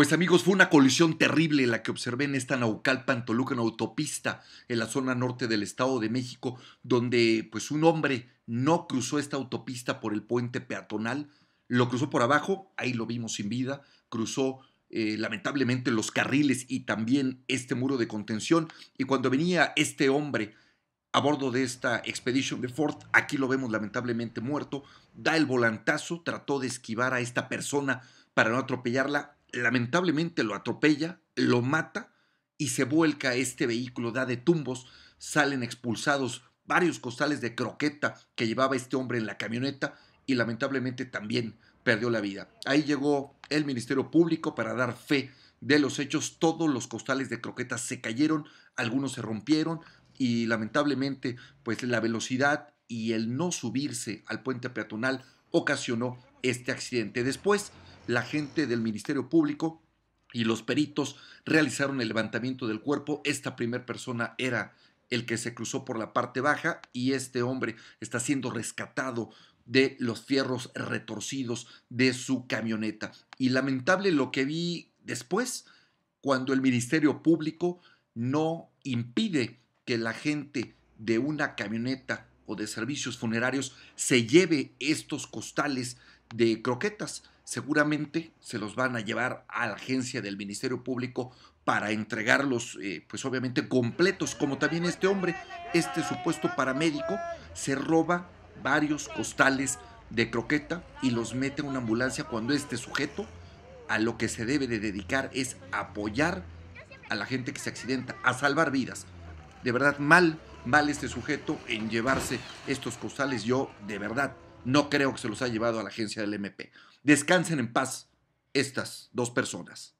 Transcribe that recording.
Pues amigos, fue una colisión terrible la que observé en esta naucal Toluca, autopista, en la zona norte del Estado de México, donde pues un hombre no cruzó esta autopista por el puente peatonal, lo cruzó por abajo, ahí lo vimos sin vida, cruzó eh, lamentablemente los carriles y también este muro de contención, y cuando venía este hombre a bordo de esta Expedition de Ford, aquí lo vemos lamentablemente muerto, da el volantazo, trató de esquivar a esta persona para no atropellarla, lamentablemente lo atropella, lo mata y se vuelca este vehículo, da de tumbos, salen expulsados varios costales de croqueta que llevaba este hombre en la camioneta y lamentablemente también perdió la vida. Ahí llegó el Ministerio Público para dar fe de los hechos. Todos los costales de croqueta se cayeron, algunos se rompieron y lamentablemente pues la velocidad y el no subirse al puente peatonal ocasionó este accidente. Después la gente del Ministerio Público y los peritos realizaron el levantamiento del cuerpo. Esta primera persona era el que se cruzó por la parte baja y este hombre está siendo rescatado de los fierros retorcidos de su camioneta. Y lamentable lo que vi después, cuando el Ministerio Público no impide que la gente de una camioneta o de servicios funerarios se lleve estos costales de croquetas. Seguramente se los van a llevar a la agencia del Ministerio Público para entregarlos, eh, pues obviamente completos, como también este hombre, este supuesto paramédico, se roba varios costales de croqueta y los mete en una ambulancia cuando este sujeto a lo que se debe de dedicar es apoyar a la gente que se accidenta, a salvar vidas. De verdad, mal, mal este sujeto en llevarse estos costales. Yo, de verdad, no creo que se los haya llevado a la agencia del MP. Descansen en paz estas dos personas.